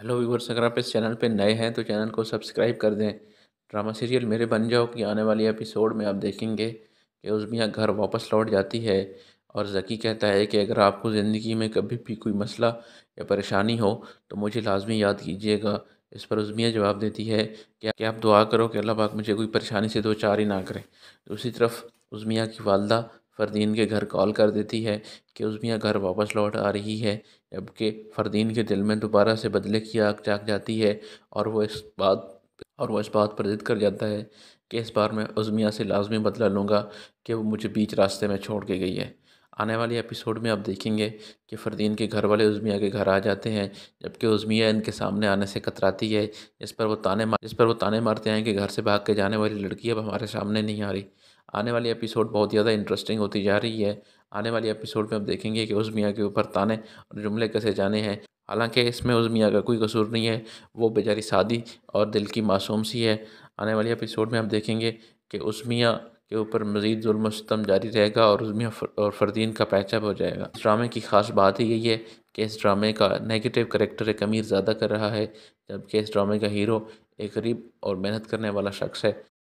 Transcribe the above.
hello viewers अगर आप इस चैनल पे नए हैं तो चैनल को सब्सक्राइब कर दें ड्रामा सीरियल मेरे बन जाओ कि आने वाली एपिसोड में आप देखेंगे कि उजमिया घर वापस लौट जाती है और जकी कहता है कि अगर आपको ज़िंदगी में कभी भी कोई मसला या परेशानी हो तो मुझे लाजमी याद कीजिएगा इस पर उजमिया जवाब देती है कि, आप दुआ करो कि अल्लाह पाक मुझे कोई परेशानी से दो चार ही ना करें दूसरी तरफ उजमिया की वालदा फ़रदीन के घर कॉल कर देती है कि मियाँ घर वापस लौट आ रही है जबकि फ़रदीन के दिल में दोबारा से बदले की आग जाग जाती है और वो इस बात और वह इस बात पर जिद कर जाता है कि इस बार मैं मियाँ से लाजमी बदला लूँगा कि वो मुझे बीच रास्ते में छोड़ के गई है आने वाले एपिसोड में आप देखेंगे कि फ़रदीन के घर वाले उज़मिया के घर आ जाते हैं जबकि उज़मिया इनके सामने आने से कतराती है इस पर वो ताने मार इस पर वो ताने मारते हैं कि घर से भाग के जाने वाली लड़की अब हमारे सामने नहीं आ रही आने वाली एपिसोड बहुत ज़्यादा इंटरेस्टिंग होती जा रही है आने वाली एपिसोड में आप देखेंगे कि उस मियाँ के ऊपर ताने और जुमले कैसे जाने हैं हालांकि इसमें उस मियाँ का कोई कसूर नहीं है वो बेचारी सादी और दिल की मासूम सी है आने वाली एपिसोड में आप देखेंगे कि उस मियाँ के ऊपर मज़ीद जुल्मतम जारी रहेगा और उसमें और फ़रदीन का पैचअप हो जाएगा इस ड्रामे की ख़ास बात ही यही है कि इस ड्रामे का नेगेटिव करेक्टर एक अमीर ज़्यादा कर रहा है जबकि इस ड्रामे का हीरो एक गरीब और मेहनत करने वाला शख्स है